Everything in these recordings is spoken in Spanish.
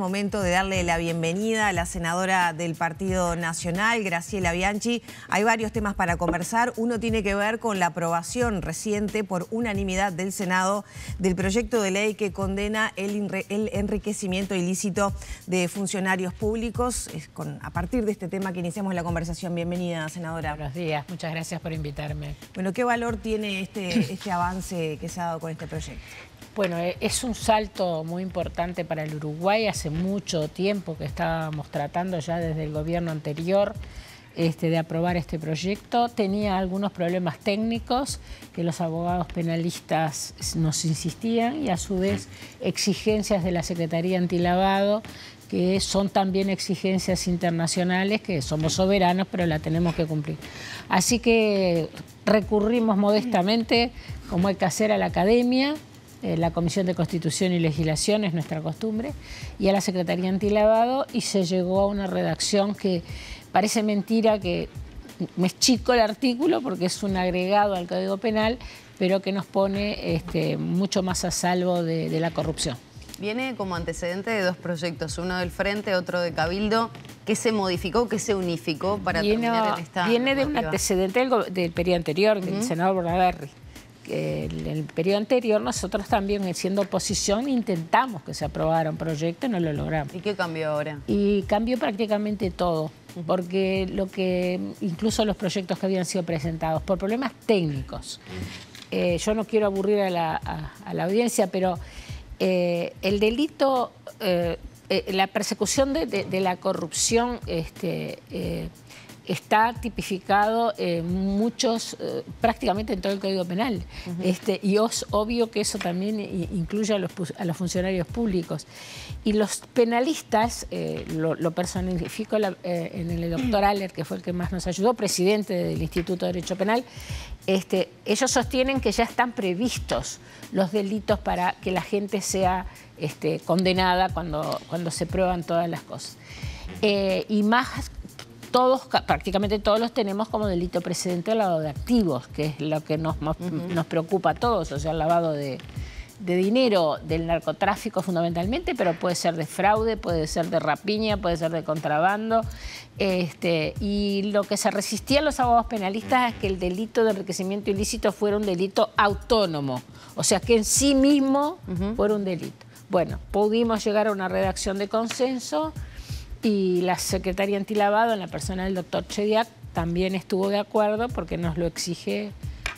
Momento de darle la bienvenida a la senadora del Partido Nacional, Graciela Bianchi. Hay varios temas para conversar. Uno tiene que ver con la aprobación reciente por unanimidad del Senado del proyecto de ley que condena el, enriquecimiento ilícito de funcionarios públicos. Es con, a partir de este tema que iniciamos la conversación. Bienvenida, senadora. Buenos días, muchas gracias por invitarme. Bueno, ¿qué valor tiene este, este avance que se ha dado con este proyecto? Bueno, eh, es un salto muy importante para el Uruguay. Hace mucho tiempo que estábamos tratando ya desde el gobierno anterior este, de aprobar este proyecto. Tenía algunos problemas técnicos que los abogados penalistas nos insistían y a su vez exigencias de la Secretaría Antilavado que son también exigencias internacionales, que somos soberanos, pero la tenemos que cumplir. Así que recurrimos modestamente, como hay que hacer, a la academia, eh, la Comisión de Constitución y Legislación, es nuestra costumbre, y a la Secretaría Antilavado y se llegó a una redacción que parece mentira que me es chico el artículo porque es un agregado al Código Penal, pero que nos pone este, mucho más a salvo de, la corrupción. Viene como antecedente de dos proyectos, uno del Frente, otro de Cabildo. que se modificó, que se unificó para terminar el Estado? Viene de un antecedente del, periodo anterior, del senador Bordaberry en el periodo anterior nosotros también siendo oposición intentamos que se aprobara un proyecto y no lo logramos. ¿Y qué cambió ahora? Y cambió prácticamente todo, porque lo que incluso los proyectos que habían sido presentados por problemas técnicos. Eh, yo no quiero aburrir a la, audiencia, pero eh, el delito, eh, la persecución de, la corrupción este, está tipificado en muchos, eh, prácticamente en todo el Código Penal. este, y es obvio que eso también incluye a los, funcionarios públicos. Y los penalistas, eh, lo, lo, personifico eh, en el doctor Aller, que fue el que más nos ayudó, presidente del Instituto de Derecho Penal, este, ellos sostienen que ya están previstos los delitos para que la gente sea este, condenada cuando, cuando se prueban todas las cosas. y más prácticamente todos los tenemos como delito precedente al lavado de activos, que es lo que nos, preocupa a todos, o sea, el lavado de, dinero del narcotráfico fundamentalmente, pero puede ser de fraude, puede ser de rapiña, puede ser de contrabando. Este, y lo que se resistía a los abogados penalistas es que el delito de enriquecimiento ilícito fuera un delito autónomo, o sea que en sí mismo fuera un delito. Bueno, pudimos llegar a una redacción de consenso y la secretaria antilavado, en la persona del doctor Chediak, también estuvo de acuerdo porque nos lo exige,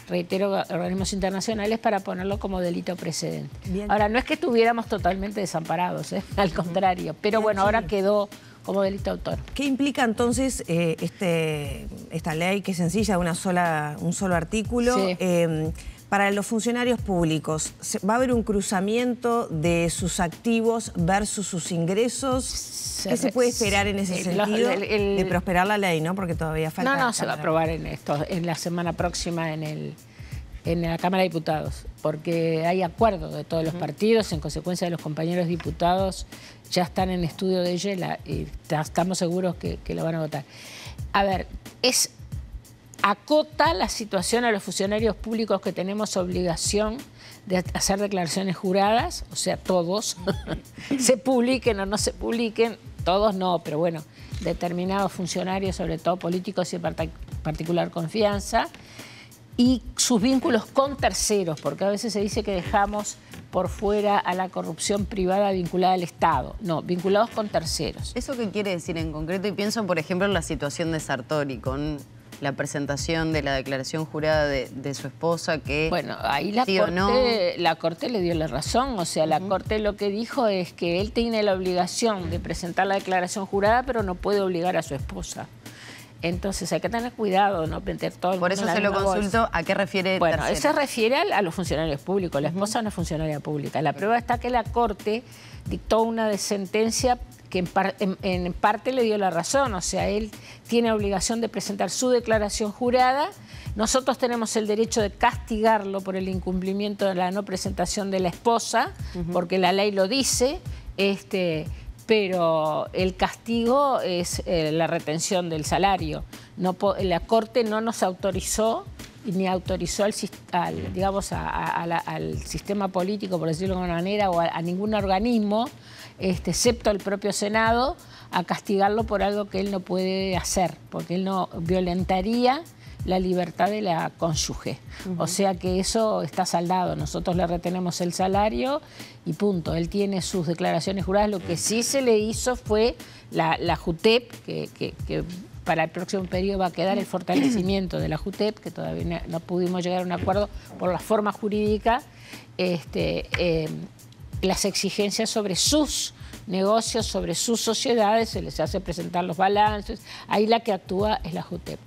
reitero, organismos internacionales para ponerlo como delito precedente. Ahora, no es que estuviéramos totalmente desamparados, ¿eh? al contrario, pero bueno, ahora quedó como delito autor. ¿Qué implica entonces eh, este, esta ley que es sencilla, una sola, un solo artículo? Eh, para los funcionarios públicos, ¿va a haber un cruzamiento de sus activos versus sus ingresos? ¿Qué se puede esperar en ese sentido de prosperar la ley, no? Porque todavía falta... No, no, se va a aprobar en esto, en la semana próxima en, el, en la Cámara de Diputados, porque hay acuerdo de todos los partidos, en consecuencia de los compañeros diputados ya están en estudio de ella y estamos seguros que, que lo van a votar. A ver, es acota la situación a los funcionarios públicos que tenemos obligación de hacer declaraciones juradas, o sea, todos, se publiquen o no se publiquen, todos no, pero bueno, determinados funcionarios, sobre todo políticos y de particular confianza, y sus vínculos con terceros, porque a veces se dice que dejamos por fuera a la corrupción privada vinculada al Estado. No, vinculados con terceros. ¿Eso qué quiere decir en concreto? Y pienso, por ejemplo, en la situación de Sartori con la presentación de la declaración jurada de, su esposa que... Bueno, ahí la, corte, la Corte le dio la razón, o sea, la Corte lo que dijo es que él tiene la obligación de presentar la declaración jurada, pero no puede obligar a su esposa. Entonces hay que tener cuidado, no todo Por eso se lo consulto, ¿a qué refiere Bueno, refiere a, a, los funcionarios públicos, la esposa no es funcionaria pública. La prueba está que la Corte dictó una sentencia que en, parte le dio la razón, o sea, él tiene obligación de presentar su declaración jurada, nosotros tenemos el derecho de castigarlo por el incumplimiento de la no presentación de la esposa, porque la ley lo dice, este, pero el castigo es eh, la retención del salario. la Corte no nos autorizó ni autorizó al, digamos, al sistema político, por decirlo de alguna manera, o a ningún organismo este, excepto el propio Senado, a castigarlo por algo que él no puede hacer, porque él no violentaría la libertad de la cónyuge. O sea que eso está saldado. Nosotros le retenemos el salario y punto. Él tiene sus declaraciones juradas. Lo que sí se le hizo fue la, JUTEP, que, para el próximo periodo va a quedar el fortalecimiento de la JUTEP, que todavía no, pudimos llegar a un acuerdo por la forma jurídica. Este, eh, las exigencias sobre sus negocios, sobre sus sociedades, se les hace presentar los balances, ahí la que actúa es la JUTEP.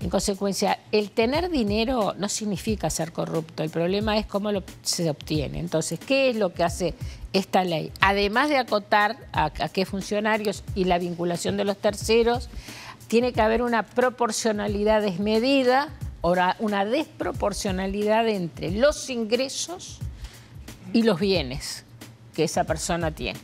En consecuencia, el tener dinero no significa ser corrupto, el problema es cómo lo, se obtiene. Entonces, ¿qué es lo que hace esta ley? Además de acotar a, a qué funcionarios y la vinculación de los terceros, tiene que haber una proporcionalidad desmedida, una desproporcionalidad entre los ingresos y los bienes que esa persona tiene.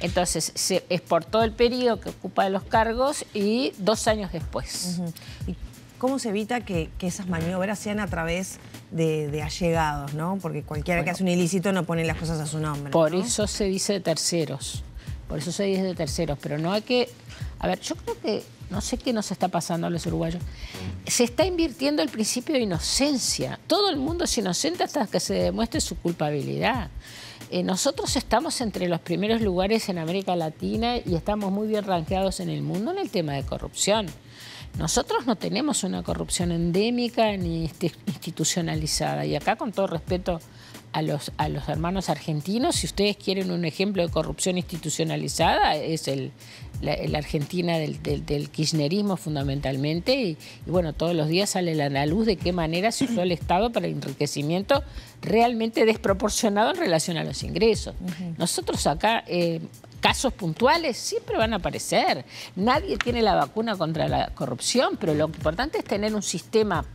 Entonces, se todo el periodo que ocupa de los cargos y dos años después. ¿Y cómo se evita que, esas maniobras sean a través de, allegados, no? Porque cualquiera que hace un ilícito no pone las cosas a su nombre. Por eso se dice de terceros. Por eso se dice de terceros. Pero no hay que... A ver, yo creo que... No sé qué nos está pasando a los uruguayos. Se está invirtiendo el principio de inocencia. Todo el mundo es inocente hasta que se demuestre su culpabilidad. Eh, nosotros estamos entre los primeros lugares en América Latina y estamos muy bien ranqueados en el mundo en el tema de corrupción. Nosotros no tenemos una corrupción endémica ni institucionalizada. Y acá, con todo respeto a los, a los hermanos argentinos. Si ustedes quieren un ejemplo de corrupción institucionalizada, es el, la, Argentina del, del, kirchnerismo fundamentalmente. Y, bueno, todos los días sale la luz de qué manera se usó el Estado para el enriquecimiento realmente desproporcionado en relación a los ingresos. Nosotros acá... Eh, casos puntuales siempre van a aparecer. Nadie tiene la vacuna contra la corrupción, pero lo importante es tener un sistema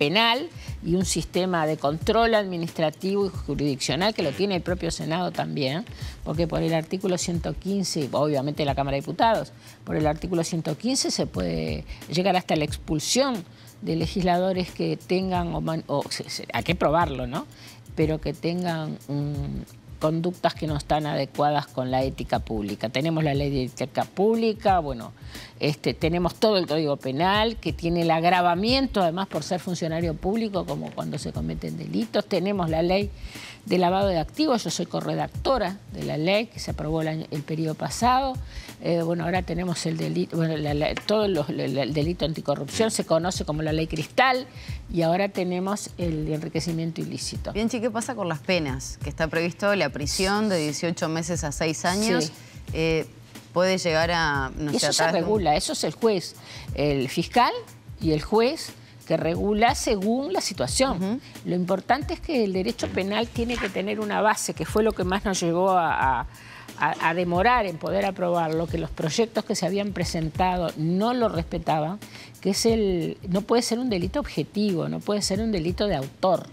penal y un sistema de control administrativo y jurisdiccional que lo tiene el propio Senado también, porque por el artículo 115, obviamente la Cámara de Diputados, por el artículo 115 se puede llegar hasta la expulsión de legisladores que tengan, o, hay que probarlo, ¿no? pero que tengan un, conductas que no están adecuadas con la ética pública. Tenemos la ley de ética pública, bueno, este, tenemos todo el Código Penal que tiene el agravamiento además por ser funcionario público como cuando se cometen delitos, tenemos la ley de lavado de activos. Yo soy corredactora de la ley que se aprobó el, periodo pasado. Eh, bueno, ahora tenemos el delito, bueno, todo el delito anticorrupción se conoce como la ley cristal y ahora tenemos el enriquecimiento ilícito. Bien, Chi, ¿qué pasa con las penas? Que está previsto la prisión de 18 meses a 6 años. Eh, puede llegar a... eso se regula, eso es el juez, el fiscal y el juez que regula según la situación. Lo importante es que el derecho penal tiene que tener una base, que fue lo que más nos llevó a, demorar en poder aprobarlo, que los proyectos que se habían presentado no lo respetaban, que es el, no puede ser un delito objetivo, no puede ser un delito de autor.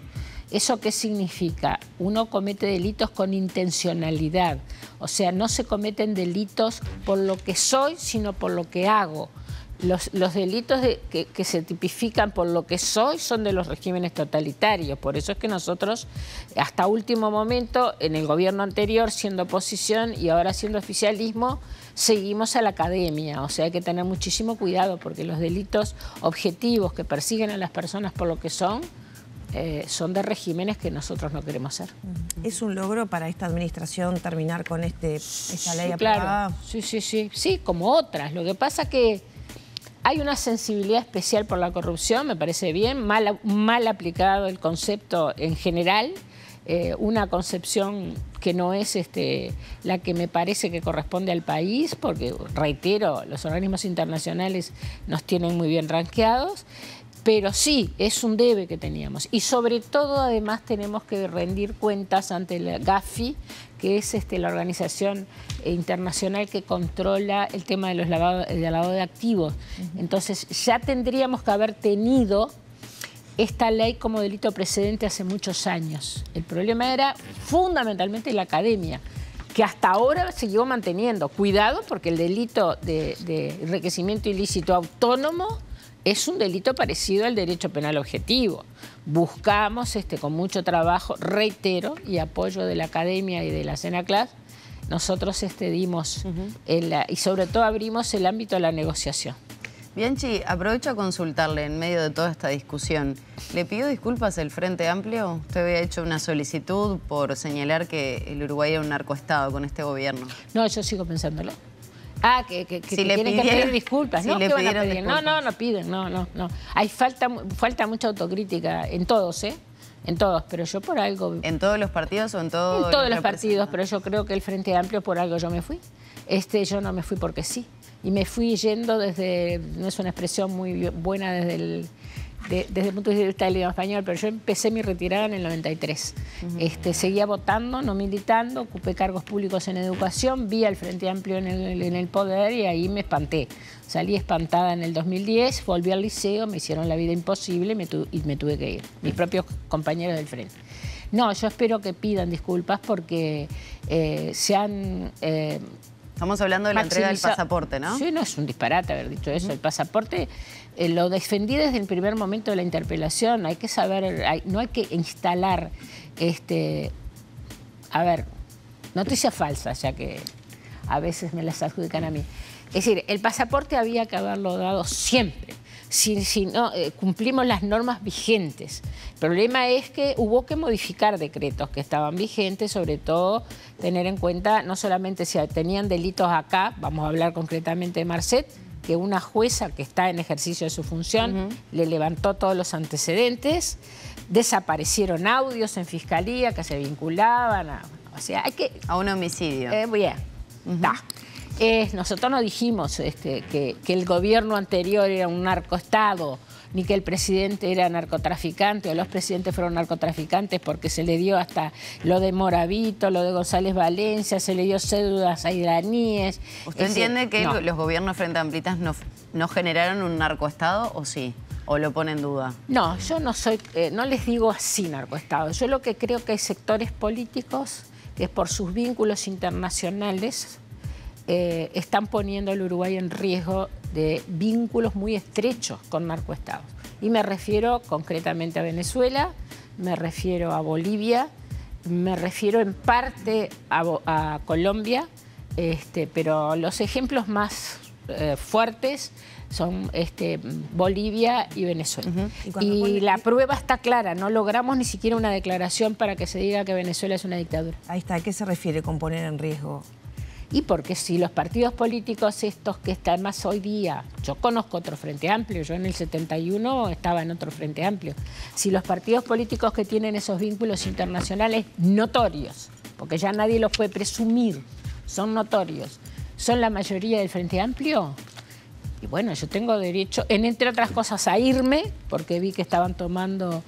¿Eso qué significa? Uno comete delitos con intencionalidad, o sea, no se cometen delitos por lo que soy, sino por lo que hago los, delitos que, se tipifican por lo que soy son de los regímenes totalitarios. Por eso es que nosotros, hasta último momento, en el gobierno anterior, siendo oposición y ahora siendo oficialismo, seguimos a la academia. O sea, hay que tener muchísimo cuidado porque los delitos objetivos que persiguen a las personas por lo que son, eh, son de regímenes que nosotros no queremos ser. ¿Es un logro para esta administración terminar con este, esta ley sí, Claro. Sí, sí, sí. Sí, como otras. Lo que pasa que hay una sensibilidad especial por la corrupción, me parece bien, mal, aplicado el concepto en general, eh, una concepción que no es este, la que me parece que corresponde al país, porque reitero, los organismos internacionales nos tienen muy bien ranqueados pero sí es un debe que teníamos. Y sobre todo, además, tenemos que rendir cuentas ante la GAFI, que es este, la organización internacional que controla el tema de los lavado, de activos. Entonces, ya tendríamos que haber tenido esta ley como delito precedente hace muchos años. El problema era fundamentalmente la academia que hasta ahora se siguió manteniendo. Cuidado, porque el delito de, de enriquecimiento ilícito autónomo es un delito parecido al derecho penal objetivo. Buscamos este, con mucho trabajo, reitero, y apoyo de la academia y de la CENACLAS, nosotros este, dimos y sobre todo abrimos el ámbito de la negociación. Bianchi, aprovecho a consultarle en medio de toda esta discusión. ¿Le pido disculpas el Frente Amplio? Usted había hecho una solicitud por señalar que el Uruguay era un narcoestado con este gobierno. No, yo sigo pensándolo. Ah, que, que, tienen que pedir disculpas. no, van a pedir? no, no, no piden, no, no, no. Hay falta, falta mucha autocrítica en todos, ¿eh? En todos, pero yo por algo... ¿En todos los partidos o en todos En todos los partidos, pero yo creo que el Frente Amplio por algo yo me fui. Este, yo no me fui porque sí. Y me fui yendo desde, no es una expresión muy buena desde el desde el punto de vista del idioma español, pero yo empecé mi retirada en el 93. Este, seguía votando, no militando, ocupé cargos públicos en educación, vi al Frente Amplio en el, poder y ahí me espanté. Salí espantada en el 2010, volví al liceo, me hicieron la vida imposible y me, tuve que ir, mis propios compañeros del Frente. No, yo espero que pidan disculpas porque eh, se han... Eh, Estamos hablando de la entrega del pasaporte, ¿no? Sí, no es un disparate haber dicho eso. El pasaporte eh, lo defendí desde el primer momento de la interpelación, hay que saber, no hay que instalar, este, a ver, noticias falsas, ya que a veces me las adjudican a mí. Es decir, el pasaporte había que haberlo dado siempre. Si, no, eh, cumplimos las normas vigentes. El problema es que hubo que modificar decretos que estaban vigentes, sobre todo tener en cuenta no solamente si tenían delitos acá, vamos a hablar concretamente de Marcet, que una jueza que está en ejercicio de su función le levantó todos los antecedentes, desaparecieron audios en fiscalía que se vinculaban a... O sea, hay que... A un homicidio. Eh, bien, nosotros no dijimos este, que, el gobierno anterior era un narcoestado, ni que el presidente era narcotraficante o los presidentes fueron narcotraficantes porque se le dio hasta lo de Moravito, lo de González Valencia, se le dio cédulas a iraníes. ¿Usted entiende que los gobiernos frente a Amplitas no, generaron un narcoestado o sí? ¿O lo pone en duda? No, yo no soy, eh, no les digo así narcoestado. Yo lo que creo que hay sectores políticos que por sus vínculos internacionales eh, están poniendo al Uruguay en riesgo de vínculos muy estrechos con narcoestados. Y me refiero concretamente a Venezuela, me refiero a Bolivia, me refiero en parte a, Colombia, este, pero los ejemplos más eh, fuertes son este, Bolivia y Venezuela. Y, y la prueba está clara, no logramos ni siquiera una declaración para que se diga que Venezuela es una dictadura. Ahí está, ¿a qué se refiere con poner en riesgo? Y porque si los partidos políticos estos que están más hoy día, yo conozco otro Frente Amplio, yo en el 71 estaba en otro Frente Amplio, si los partidos políticos que tienen esos vínculos internacionales notorios, porque ya nadie los puede presumir, son notorios, son la mayoría del Frente Amplio, y bueno, yo tengo derecho, entre otras cosas, a irme, porque vi que estaban tomando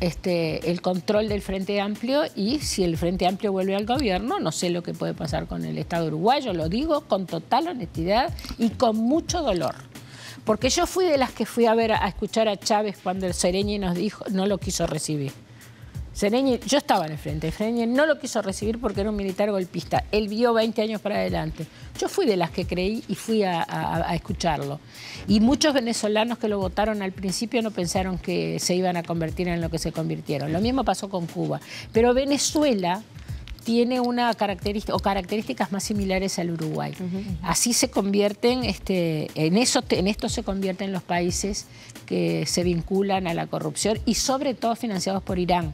este, el control del Frente Amplio y si el Frente Amplio vuelve al gobierno, no sé lo que puede pasar con el Estado uruguayo, lo digo con total honestidad y con mucho dolor. Porque yo fui de las que fui a ver a escuchar a Chávez cuando el Sereñi nos dijo no lo quiso recibir. Sereñi, yo estaba en el frente, Sereñi no lo quiso recibir porque era un militar golpista, él vio 20 años para adelante. Yo fui de las que creí y fui a, escucharlo. Y muchos venezolanos que lo votaron al principio no pensaron que se iban a convertir en lo que se convirtieron. Lo mismo pasó con Cuba. Pero Venezuela tiene una característica o características más similares al Uruguay. Así se convierten, este, en, en esto se convierten los países que se vinculan a la corrupción y sobre todo financiados por Irán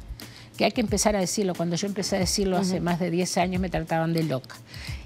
que hay que empezar a decirlo. Cuando yo empecé a decirlo hace más de 10 años me trataban de loca.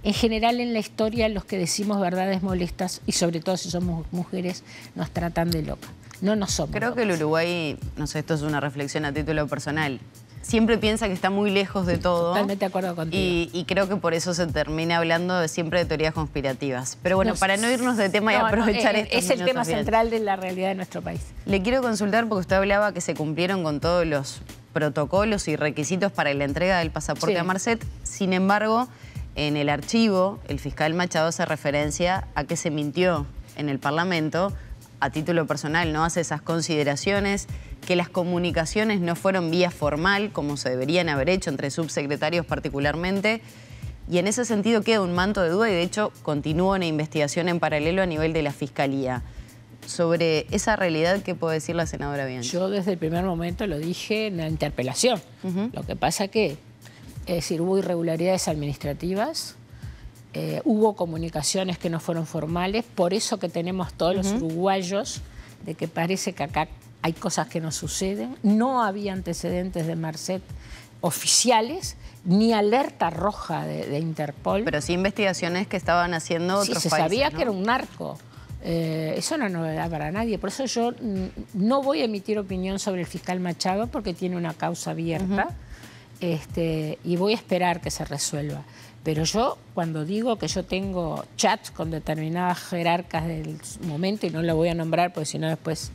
En general en la historia los que decimos verdades molestas, y sobre todo si somos mujeres, nos tratan de loca. No nos somos. Creo que el Uruguay, no sé, esto es una reflexión a título personal, siempre piensa que está muy lejos de todo. Totalmente de acuerdo contigo. Y, y, creo que por eso se termina hablando siempre de teorías conspirativas. Pero bueno, para no irnos de tema y aprovechar eh, este es, Es el tema central de la realidad de nuestro país. Le quiero consultar porque usted hablaba que se cumplieron con todos los protocolos y requisitos para la entrega del pasaporte a Marcet. Sin embargo, en el archivo, el fiscal Machado hace referencia a que se mintió en el Parlamento a título personal, no hace esas consideraciones, que las comunicaciones no fueron vía formal, como se deberían haber hecho entre subsecretarios particularmente, y en ese sentido queda un manto de duda y de hecho continúa una investigación en paralelo a nivel de la Fiscalía sobre esa realidad que puede decir la senadora bien Yo desde el primer momento lo dije en la interpelación. Lo que pasa que, es que hubo irregularidades administrativas, eh, hubo comunicaciones que no fueron formales, por eso que tenemos todos los uruguayos de que parece que acá hay cosas que no suceden, no había antecedentes de Marcet oficiales ni alerta roja de, Interpol. Pero sí investigaciones que estaban haciendo otros sí, se sabía que era un narco. Eh, eso no es novedad para nadie. Por eso yo mm, no voy a emitir opinión sobre el fiscal Machado porque tiene una causa abierta este, y voy a esperar que se resuelva. Pero yo cuando digo que yo tengo chats con determinadas jerarcas del momento, y no lo voy a nombrar porque si no después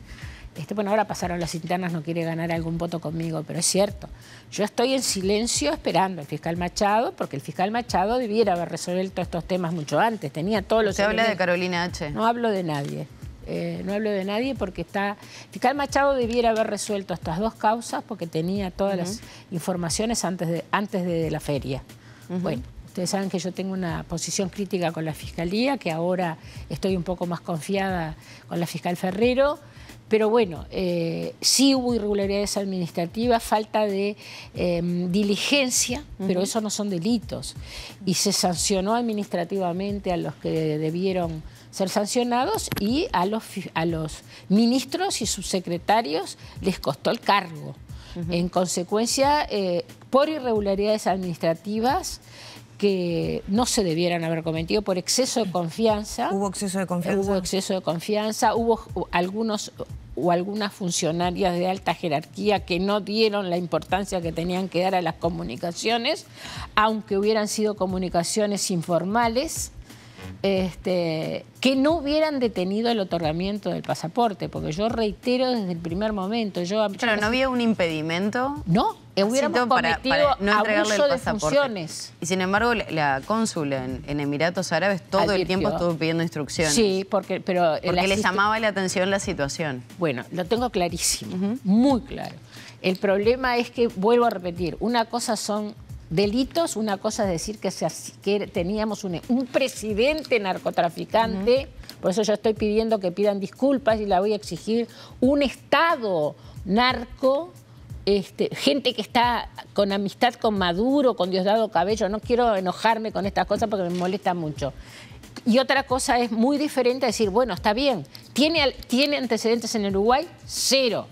este, bueno, ahora pasaron las internas, no quiere ganar algún voto conmigo, pero es cierto. Yo estoy en silencio esperando al fiscal Machado, porque el fiscal Machado debiera haber resuelto estos temas mucho antes. Tenía todos los. Se habla de Carolina H. No hablo de nadie. Eh, no hablo de nadie porque está. Fiscal Machado debiera haber resuelto estas dos causas porque tenía todas las informaciones antes de, antes de la feria. Bueno. Ustedes saben que yo tengo una posición crítica con la Fiscalía, que ahora estoy un poco más confiada con la fiscal Ferrero. Pero bueno, eh, sí hubo irregularidades administrativas, falta de em, diligencia, pero eso no son delitos. Y se sancionó administrativamente a los que debieron ser sancionados y a los, a los ministros y subsecretarios les costó el cargo. En consecuencia, eh, por irregularidades administrativas, que no se debieran haber cometido por exceso de confianza. Hubo exceso de confianza. Hubo exceso de confianza, hubo algunos o algunas funcionarias de alta jerarquía que no dieron la importancia que tenían que dar a las comunicaciones, aunque hubieran sido comunicaciones informales, este, que no hubieran detenido el otorgamiento del pasaporte, porque yo reitero desde el primer momento, yo... ¿Pero no había un impedimento? No, que hubiéramos cometido no abuso de Y sin embargo, la, cónsula en, Emiratos Árabes todo el tiempo estuvo pidiendo instrucciones. Sí, porque... Pero porque le llamaba la atención la situación. Bueno, lo tengo clarísimo, muy claro. El problema es que, vuelvo a repetir, una cosa son delitos, una cosa es decir que, que teníamos un, presidente narcotraficante, por eso yo estoy pidiendo que pidan disculpas y la voy a exigir, un Estado narco este, gente que está con amistad con Maduro, con Diosdado Cabello, no quiero enojarme con estas cosas porque me molesta mucho. Y otra cosa es muy diferente decir, bueno, está bien, ¿tiene, ¿tiene antecedentes en Uruguay? Cero.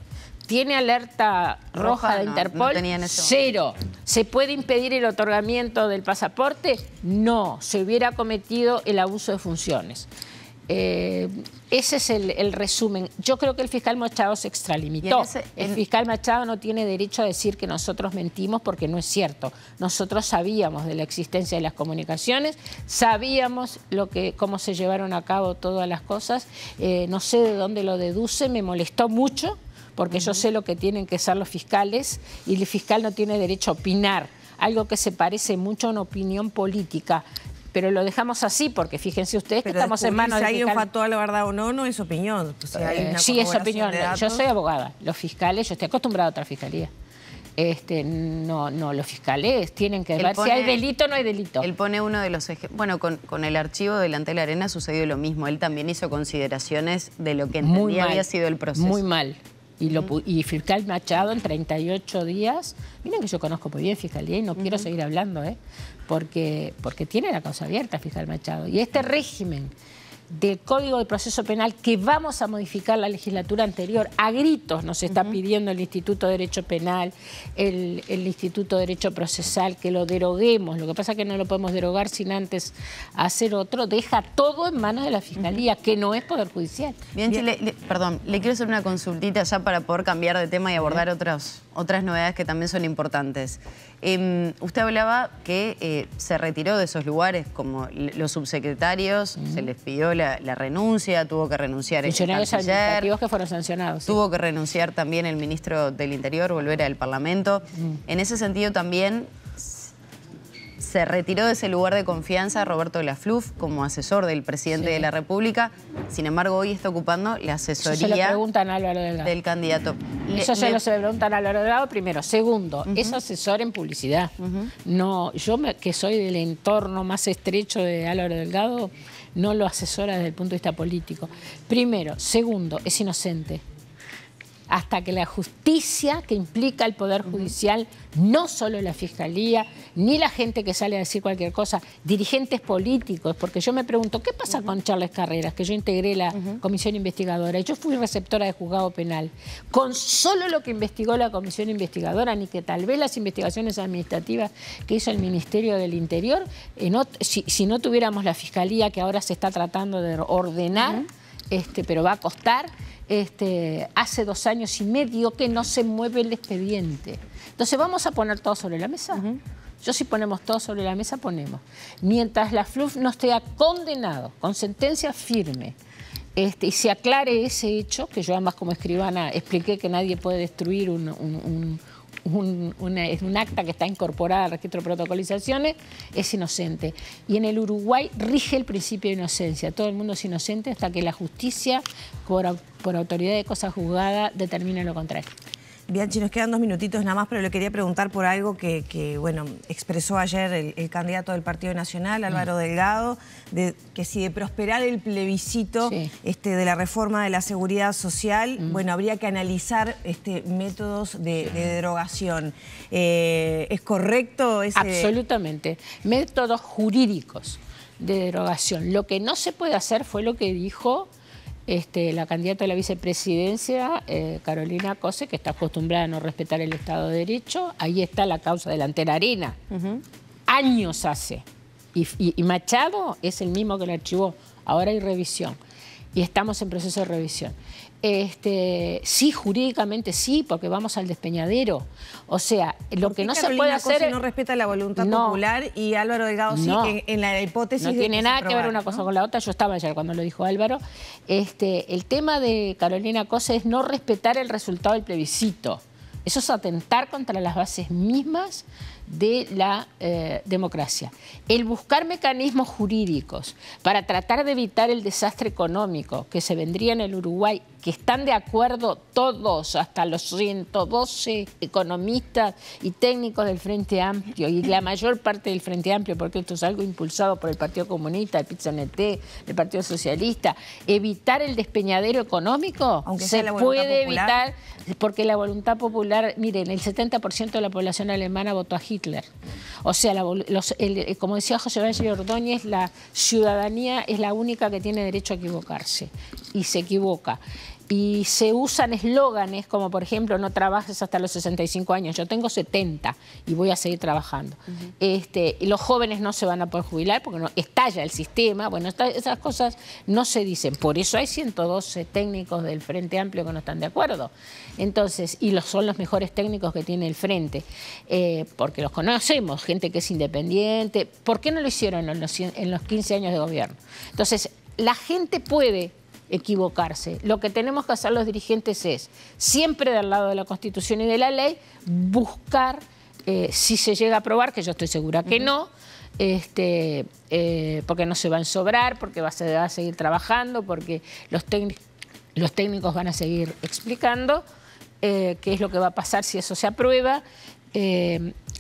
¿Tiene alerta roja, de Interpol? Cero. ¿Se puede impedir el otorgamiento del pasaporte? No, se hubiera cometido el abuso de funciones. Eh, ese es el, resumen. Yo creo que el fiscal Machado se extralimitó. El fiscal Machado no tiene derecho a decir que nosotros mentimos porque no es cierto. Nosotros sabíamos de la existencia de las comunicaciones, sabíamos cómo se llevaron a cabo todas las cosas. Eh, no sé de dónde lo deduce, me molestó mucho porque yo sé lo que tienen que ser los fiscales y el fiscal no tiene derecho a opinar algo que se parece mucho a una opinión política pero lo dejamos así porque fíjense ustedes que estamos en manos de si hay un la verdad o no, no es opinión. Pues, eh, sí, es opinión. Yo soy abogada. Los fiscales, yo estoy acostumbrada a otra fiscalía. Este, no, no, los fiscales tienen que ver si hay delito no hay delito. Él pone uno de los ejemplos. Bueno, con, con, el archivo delante de la arena sucedió lo mismo. Él también hizo consideraciones de lo que entendía había sido el proceso. Muy mal, y, lo, y Fiscal Machado en 38 días. Miren que yo conozco muy bien Fiscalía y no quiero seguir hablando, ¿eh? porque, porque tiene la causa abierta Fiscal Machado. Y este régimen del Código de Proceso Penal que vamos a modificar la legislatura anterior. A gritos nos está pidiendo el Instituto de Derecho Penal, el, Instituto de Derecho Procesal, que lo deroguemos. Lo que pasa es que no lo podemos derogar sin antes hacer otro. Deja todo en manos de la Fiscalía, que no es Poder Judicial. Bien, Chile. Le, perdón, le quiero hacer una consultita ya para poder cambiar de tema y abordar otras novedades que también son importantes. Em, usted hablaba que eh, se retiró de esos lugares como los subsecretarios, se les pidió la, renuncia, tuvo que renunciar el que fueron sancionados. Tuvo que renunciar también el ministro del Interior, volver al Parlamento. En ese sentido también se retiró de ese lugar de confianza Roberto Lafluf como asesor del presidente de la República. Sin embargo, hoy está ocupando la asesoría del candidato. Eso se lo se preguntan a Álvaro Delgado primero. Segundo, es asesor en publicidad. No, yo que soy del entorno más estrecho de Álvaro Delgado, no lo asesora desde el punto de vista político. Primero. Segundo, es inocente hasta que la justicia que implica el Poder Judicial, no solo la Fiscalía, ni la gente que sale a decir cualquier cosa, dirigentes políticos, porque yo me pregunto, ¿qué pasa con Charles Carreras? Que yo integré la comisión investigadora, yo fui receptora de juzgado penal. Con solo lo que investigó la comisión investigadora, ni que tal vez las investigaciones administrativas que hizo el Ministerio del Interior, si, no tuviéramos la Fiscalía que ahora se está tratando de ordenar, este, pero va a costar. Este, hace dos años y medio que no se mueve el expediente. Entonces, ¿vamos a poner todo sobre la mesa? Yo si ponemos todo sobre la mesa, ponemos. Mientras la FLUF no esté condenado con sentencia firme este, y se aclare ese hecho, que yo además como escribana expliqué que nadie puede destruir un un, es un acta que está incorporada al registro de protocolizaciones, es inocente. Y en el Uruguay rige el principio de inocencia. Todo el mundo es inocente hasta que la justicia, por, por autoridad de cosa juzgada, determine lo contrario. Bianchi, nos quedan dos minutitos nada más, pero le quería preguntar por algo que, bueno, expresó ayer el, candidato del Partido Nacional, mm. Álvaro Delgado, de, que si de prosperar el plebiscito este, de la reforma de la seguridad social, mm. bueno, habría que analizar este, métodos de, derogación. Eh, ¿Es correcto? Ese... Absolutamente. Métodos jurídicos de derogación. Lo que no se puede hacer fue lo que dijo este, la candidata a la vicepresidencia, eh, Carolina Cose, que está acostumbrada a no respetar el Estado de Derecho, ahí está la causa de arena. Años hace. Y, Machado es el mismo que la archivó. Ahora hay revisión. Y estamos en proceso de revisión. Este, sí, jurídicamente sí, porque vamos al despeñadero. O sea, lo que no se puede hacer. es no respeta la voluntad popular y Álvaro Delgado sí, en, en, la hipótesis. No tiene nada que ver una cosa con la otra. Yo estaba ayer cuando lo dijo Álvaro. Este, el tema de Carolina Cosa es no respetar el resultado del plebiscito. Eso es atentar contra las bases mismas de la eh, democracia. El buscar mecanismos jurídicos para tratar de evitar el desastre económico que se vendría en el Uruguay, que están de acuerdo todos, hasta los 112 economistas y técnicos del Frente Amplio, y la mayor parte del Frente Amplio, porque esto es algo impulsado por el Partido Comunista, el Pizzanete, el Partido Socialista, evitar el despeñadero económico Aunque se puede evitar, porque la voluntad popular, miren, el 70% de la población alemana votó a Gil o sea, eh, como decía José Valle Ordóñez, la ciudadanía es la única que tiene derecho a equivocarse y se equivoca y se usan eslóganes como por ejemplo no trabajes hasta los 65 años, yo tengo 70 y voy a seguir trabajando. este, los jóvenes no se van a poder jubilar porque no, estalla el sistema, bueno, esas cosas no se dicen, por eso hay 112 técnicos del Frente Amplio que no están de acuerdo. Entonces, y los, son los mejores técnicos que tiene el Frente, eh, porque los conocemos, gente que es independiente, ¿por qué no lo hicieron en los, en los 15 años de gobierno? Entonces, la gente puede equivocarse. Lo que tenemos que hacer los dirigentes es, siempre del lado de la Constitución y de la ley, buscar, eh, si se llega a aprobar, que yo estoy segura que no, este, eh, porque no se va a sobrar, porque va a, seguir trabajando, porque los, técnicos van a seguir explicando eh, qué es lo que va a pasar si eso se aprueba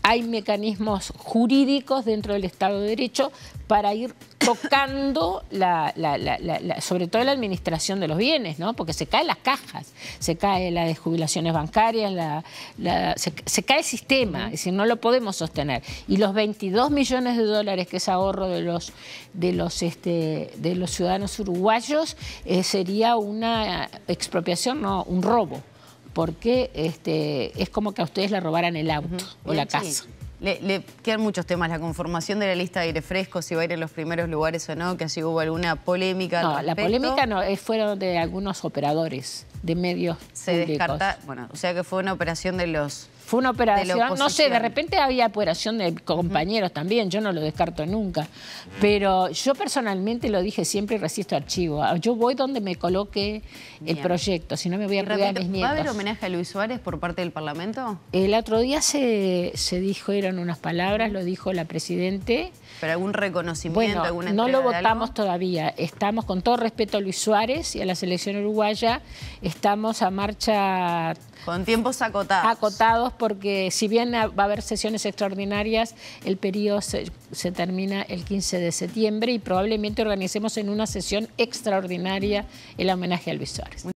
hay mecanismos jurídicos dentro del Estado de Derecho para ir tocando, sobre todo la administración de los bienes, ¿no? porque se caen las cajas, se cae las de jubilaciones bancarias, se, se, cae el sistema, es decir, no lo podemos sostener. Y los 22 millones de dólares que es ahorro de los, de los, este, de los ciudadanos uruguayos eh, sería una expropiación, no, un robo porque este, es como que a ustedes le robaran el auto o la casa. Le, quedan muchos temas, la conformación de la lista de aire fresco, si va a ir en los primeros lugares o no, que así hubo alguna polémica. No, la polémica no, fueron de algunos operadores de medios. Se descarta, bueno, o sea que fue una operación de los fue una operación, no sé, de repente había operación de compañeros también, yo no lo descarto nunca, pero yo personalmente lo dije siempre y resisto archivo, ah, yo voy donde me coloque el proyecto, si no me voy a cuidar mis nietos. ¿Va a haber homenaje a Luis Suárez por parte del Parlamento? El otro día se, se eran unas palabras, lo dijo la Presidente, pero algún reconocimiento, bueno, No lo votamos todavía. Estamos, con todo respeto a Luis Suárez y a la selección uruguaya, estamos a marcha. Con tiempos acotados. Acotados, porque si bien va a haber sesiones extraordinarias, el periodo se, se termina el 15 de septiembre y probablemente organicemos en una sesión extraordinaria el homenaje a Luis Suárez.